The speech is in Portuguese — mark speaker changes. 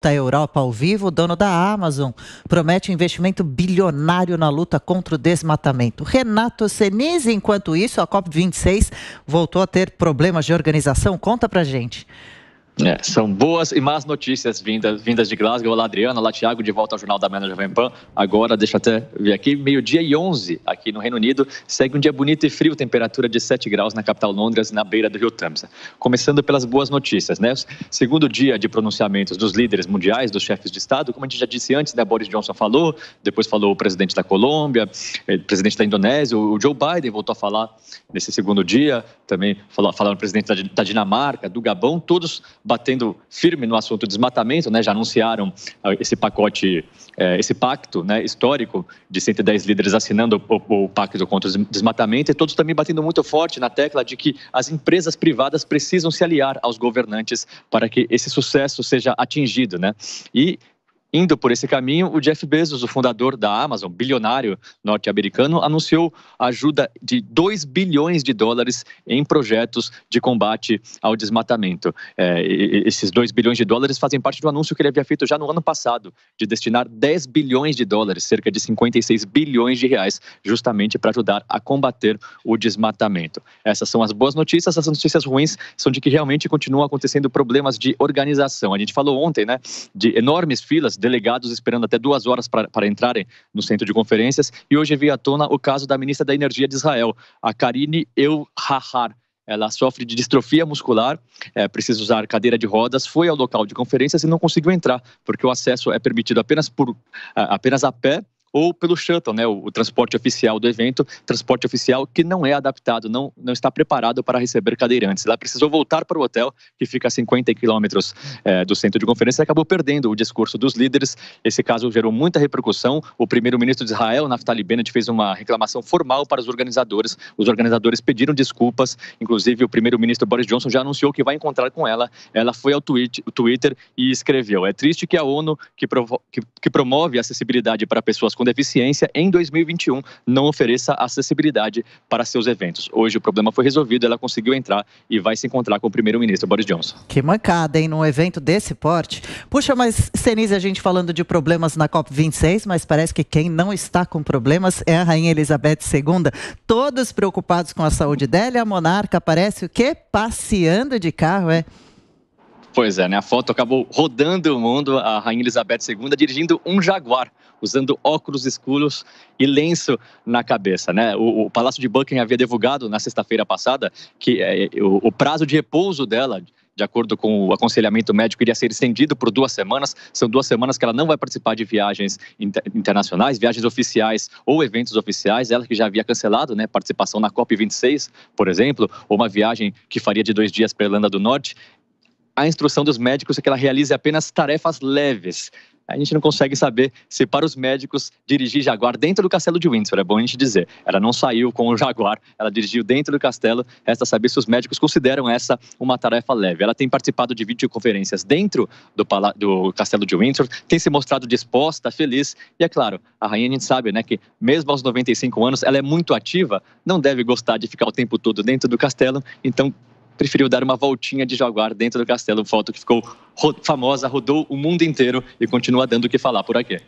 Speaker 1: da tá Europa ao vivo, o dono da Amazon promete um investimento bilionário na luta contra o desmatamento. Renato Senise, enquanto isso, a COP26 voltou a ter problemas de organização. Conta pra gente.
Speaker 2: É, são boas e más notícias vindas, vindas de Glasgow. Olá, Adriana. Olá, Tiago. De volta ao Jornal da Manhã Jovem Pan. Agora, deixa eu até ver aqui, meio-dia e 11 aqui no Reino Unido. Segue um dia bonito e frio, temperatura de 7 graus na capital Londres, na beira do rio Thames. Começando pelas boas notícias, né? Segundo dia de pronunciamentos dos líderes mundiais, dos chefes de Estado, como a gente já disse antes, né? Boris Johnson falou, depois falou o presidente da Colômbia, o eh, presidente da Indonésia, o Joe Biden voltou a falar nesse segundo dia, também falaram presidente da Dinamarca, do Gabão, todos batendo firme no assunto desmatamento, né? Já anunciaram ah, esse pacote, eh, esse pacto né, histórico de 110 líderes assinando o, o pacto contra o desmatamento e todos também batendo muito forte na tecla de que as empresas privadas precisam se aliar aos governantes para que esse sucesso seja atingido, né? E Indo por esse caminho, o Jeff Bezos, o fundador da Amazon, bilionário norte-americano, anunciou ajuda de 2 bilhões de dólares em projetos de combate ao desmatamento. É, esses 2 bilhões de dólares fazem parte do anúncio que ele havia feito já no ano passado, de destinar 10 bilhões de dólares, cerca de 56 bilhões de reais, justamente para ajudar a combater o desmatamento. Essas são as boas notícias, as notícias ruins são de que realmente continuam acontecendo problemas de organização. A gente falou ontem, né, de enormes filas delegados esperando até duas horas para entrarem no centro de conferências. E hoje veio à tona o caso da ministra da Energia de Israel, a Karine Elhahar. ela sofre de distrofia muscular, é, precisa usar cadeira de rodas, foi ao local de conferências e não conseguiu entrar, porque o acesso é permitido apenas, por, apenas a pé ou pelo shuttle, né, o, o, transporte oficial do evento, transporte oficial que não é adaptado, não, não está preparado para receber cadeirantes. Ela precisou voltar para o hotel, que fica a 50 quilômetros é, do centro de conferência, e acabou perdendo o discurso dos líderes. Esse caso gerou muita repercussão. O primeiro-ministro de Israel, Naftali Bennett, fez uma reclamação formal para os organizadores. Os organizadores pediram desculpas, inclusive o primeiro-ministro Boris Johnson já anunciou que vai encontrar com ela. Ela foi ao Twitter e escreveu: É triste que a ONU, que, provo- que, que promove acessibilidade para pessoas com deficiência em 2021 não ofereça acessibilidade para seus eventos. Hoje o problema foi resolvido, ela conseguiu entrar e vai se encontrar com o primeiro-ministro Boris Johnson.
Speaker 1: Que mancada, hein, num evento desse porte? Puxa, mas Senise, a gente falando de problemas na COP26, mas parece que quem não está com problemas é a Rainha Elizabeth II. Todos preocupados com a saúde dela e a monarca parece o quê? Passeando de carro, é?
Speaker 2: Pois é, né? A foto acabou rodando o mundo, a Rainha Elizabeth II dirigindo um Jaguar usando óculos escuros e lenço na cabeça. Né? O, o Palácio de Buckingham havia divulgado na sexta-feira passada que é, o, o prazo de repouso dela de acordo com o aconselhamento médico, iria ser estendido por duas semanas. São duas semanas que ela não vai participar de viagens inter internacionais, viagens oficiais ou eventos oficiais. Ela que já havia cancelado né, participação na COP26, por exemplo, ou uma viagem que faria de dois dias para a Irlanda do Norte. A instrução dos médicos é que ela realize apenas tarefas leves, a gente não consegue saber se para os médicos dirigir Jaguar dentro do castelo de Windsor, é bom a gente dizer. Ela não saiu com o Jaguar, ela dirigiu dentro do castelo, resta saber se os médicos consideram essa uma tarefa leve. Ela tem participado de videoconferências dentro do, do castelo de Windsor, tem se mostrado disposta, feliz, e é claro, a rainha a gente sabe né, que mesmo aos 95 anos, ela é muito ativa, não deve gostar de ficar o tempo todo dentro do castelo, então preferiu dar uma voltinha de jaguar dentro do castelo. Foto que ficou famosa, rodou o mundo inteiro e continua dando o que falar por aqui.